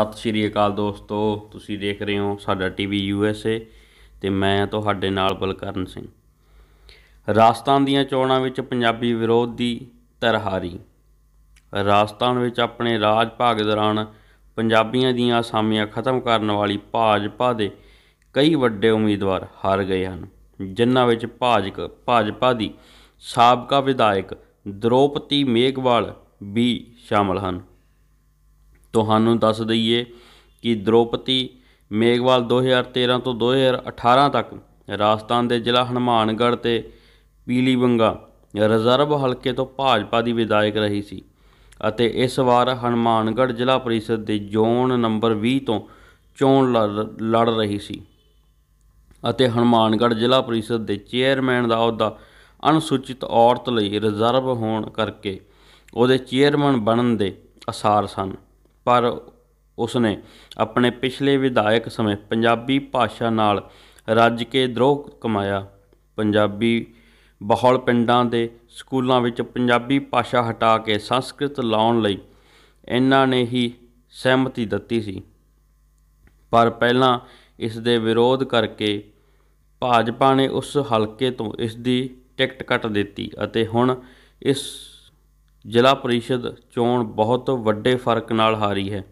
ਸਤਿ ਸ਼੍ਰੀ ਅਕਾਲ ਦੋਸਤੋ ਤੁਸੀਂ ਦੇਖ ਰਹੇ ਹੋ ਸਾਡਾ ਟੀਵੀ ਯੂਐਸਏ ਤੇ ਮੈਂ ਤੁਹਾਡੇ ਨਾਲ ਬਲਕਰਨ ਸਿੰਘ ਰਾਜਸਥਾਨ ਦੀਆਂ ਚੋਣਾਂ ਵਿੱਚ ਪੰਜਾਬੀ ਵਿਰੋਧ ਦੀ ਤਰਹਾਰੀ ਰਾਜਸਥਾਨ ਵਿੱਚ ਆਪਣੇ ਰਾਜ ਭਾਗ ਦੌਰਾਨ ਪੰਜਾਬੀਆਂ ਦੀਆਂ ਅਸਾਮੀਆਂ ਖਤਮ ਕਰਨ ਵਾਲੀ ਭਾਜਪਾ ਦੇ ਕਈ ਵੱਡੇ ਉਮੀਦਵਾਰ ਹਾਰ ਗਏ ਹਨ ਜਿਨ੍ਹਾਂ ਵਿੱਚ ਭਾਜਕ ਭਾਜਪਾ ਦੀ ਸਾਬਕਾ ਵਿਧਾਇਕ ਦ੍ਰੋਪਤੀ ਮੇਗਵਾਲ ਵੀ ਸ਼ਾਮਲ ਹਨ ਤੁਹਾਨੂੰ ਦੱਸ ਦਈਏ ਕਿ ਦ੍ਰੋਪਤੀ ਮੇਗਵਾਲ 2013 ਤੋਂ 2018 ਤੱਕ ਰਾਜਸਥਾਨ ਦੇ ਜ਼ਿਲ੍ਹਾ ਹਨੂਮਾਨਗੜ੍ਹ ਤੇ ਪੀਲੀਬੰਗਾ ਰਿਜ਼ਰਵ ਹਲਕੇ ਤੋਂ ਭਾਜਪਾ ਦੀ ਵਿਧਾਇਕ ਰਹੀ ਸੀ ਅਤੇ ਇਸ ਵਾਰ ਹਨੂਮਾਨਗੜ੍ਹ ਜ਼ਿਲ੍ਹਾ ਪਰਿਸ਼ਦ ਦੇ ਜ਼ੋਨ ਨੰਬਰ 20 ਤੋਂ ਚੋਣ ਲੜ ਰਹੀ ਸੀ ਅਤੇ ਹਨੂਮਾਨਗੜ੍ਹ ਜ਼ਿਲ੍ਹਾ ਪਰਿਸ਼ਦ ਦੇ ਚੇਅਰਮੈਨ ਦਾ ਅਹੁਦਾ ਅਨੁਸੂਚਿਤ ਔਰਤ ਲਈ ਰਿਜ਼ਰਵ ਹੋਣ ਕਰਕੇ ਉਹਦੇ ਚੇਅਰਮੈਨ ਬਣਨ ਦੇ ਅਸਾਰ ਸਨ ਪਰ ਉਸਨੇ ਆਪਣੇ ਪਿਛਲੇ ਵਿਧਾਇਕ ਸਮੇਂ ਪੰਜਾਬੀ ਭਾਸ਼ਾ ਨਾਲ ਰੱਜ ਕੇ ਦਰੋਹ ਕਮਾਇਆ ਪੰਜਾਬੀ ਬਹੁਲ ਪਿੰਡਾਂ ਦੇ ਸਕੂਲਾਂ ਵਿੱਚ ਪੰਜਾਬੀ ਭਾਸ਼ਾ ਹਟਾ ਕੇ ਸੰਸਕ੍ਰਿਤ ਲਾਉਣ ਲਈ ਇਹਨਾਂ ਨੇ ਹੀ ਸਹਿਮਤੀ ਦਿੱਤੀ ਸੀ ਪਰ ਪਹਿਲਾਂ ਇਸ ਦੇ ਵਿਰੋਧ ਕਰਕੇ ਭਾਜਪਾ ਨੇ ਉਸ ਹਲਕੇ ਤੋਂ ਇਸ ਦੀ ਟਿਕਟ ਕੱਟ ਦਿੱਤੀ ਅਤੇ ਹੁਣ ਇਸ ਜ਼ਿਲ੍ਹਾ ਪਰਿਸ਼ਦ ਚੋਣ ਬਹੁਤ ਵੱਡੇ ਫਰਕ ਨਾਲ ਹਾਰੀ ਹੈ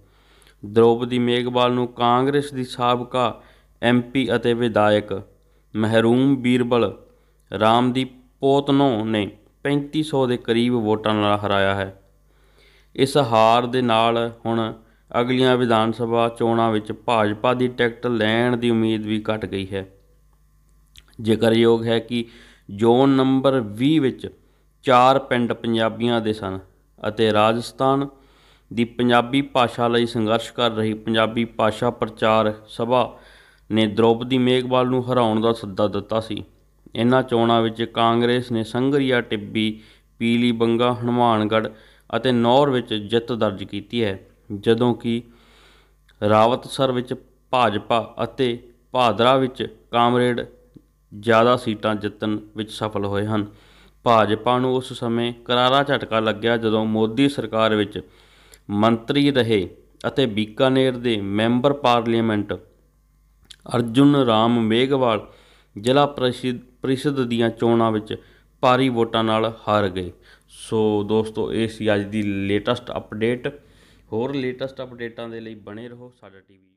ਦ੍ਰੋਪਦੀ ਮੇਗਵਾਲ ਨੂੰ ਕਾਂਗਰਸ ਦੀ ਸਾਬਕਾ ਐਮਪੀ ਅਤੇ ਵਿਧਾਇਕ ਮਹਿਰੂਮ ਬੀਰਬਲ ਰਾਮਦੀਪ ਪੋਤਨੋ ਨੇ 3500 ਦੇ ਕਰੀਬ ਵੋਟਾਂ ਨਾਲ ਹਰਾਇਆ ਹੈ ਇਸ ਹਾਰ ਦੇ ਨਾਲ ਹੁਣ ਅਗਲੀਆਂ ਵਿਧਾਨ ਸਭਾ ਚੋਣਾਂ ਵਿੱਚ ਭਾਜਪਾ ਦੀ ਟਿਕਟ ਲੈਣ ਦੀ ਉਮੀਦ ਵੀ ਘਟ ਗਈ ਹੈ ਜ਼ਿਕਰਯੋਗ ਹੈ ਕਿ ਜ਼ੋਨ ਨੰਬਰ 20 ਵਿੱਚ ਚਾਰ ਪਿੰਡ ਪੰਜਾਬੀਆਂ ਦੇ ਸਨ ਅਤੇ ਰਾਜਸਥਾਨ ਦੀ ਪੰਜਾਬੀ ਭਾਸ਼ਾ ਲਈ ਸੰਘਰਸ਼ ਕਰ ਰਹੀ ਪੰਜਾਬੀ ਭਾਸ਼ਾ ਪ੍ਰਚਾਰ ਸਭਾ ਨੇ ਦ੍ਰੋਪਦੀ ਮੇਗਵਾਲ ਨੂੰ ਹਰਾਉਣ ਦਾ ਸੱਦਾ ਦਿੱਤਾ ਸੀ ਇਹਨਾਂ ਚੋਣਾਂ ਵਿੱਚ ਕਾਂਗਰਸ ਨੇ ਸੰਗਰੀਆ ਟਿੱਬੀ ਪੀਲੀ ਬੰਗਾ ਹਨੂਮਾਨਗੜ੍ਹ ਅਤੇ ਨੌਰ ਵਿੱਚ ਜਿੱਤ ਦਰਜ ਕੀਤੀ ਹੈ ਜਦੋਂ ਕਿ ਰਾਵਤਸਰ ਵਿੱਚ ਭਾਜਪਾ ਅਤੇ ਭਾਦਰਾ ਵਿੱਚ ਕਾਮਰੇਡ ਜ਼ਿਆਦਾ ਸੀਟਾਂ ਜਿੱਤਣ ਵਿੱਚ ਸਫਲ ਹੋਏ ਹਨ ਭਾਜਪਾ ਨੂੰ ਉਸ ਸਮੇਂ ਕਰਾਰਾ ਝਟਕਾ ਲੱਗਿਆ ਜਦੋਂ ਮੋਦੀ ਸਰਕਾਰ ਵਿੱਚ ਮੰਤਰੀ ਰਹੇ ਅਤੇ ਬੀਕਾਨੇਰ ਦੇ ਮੈਂਬਰ ਪਾਰਲੀਮੈਂਟ ਅਰਜੁਨ ਰਾਮ ਮੇਘਵਾਲ ਜ਼ਿਲ੍ਹਾ ਪ੍ਰੀਸ਼ਦ ਦੀਆਂ ਚੋਣਾਂ ਵਿੱਚ ਭਾਰੀ ਵੋਟਾਂ ਨਾਲ ਹਾਰ ਗਏ ਸੋ ਦੋਸਤੋ ਇਹ ਸੀ ਅੱਜ ਦੀ ਲੇਟੈਸਟ ਅਪਡੇਟ ਹੋਰ ਲੇਟੈਸਟ ਅਪਡੇਟਾਂ ਦੇ ਲਈ ਬਣੇ ਰਹੋ ਸਾਡਾ ਟੀਵੀ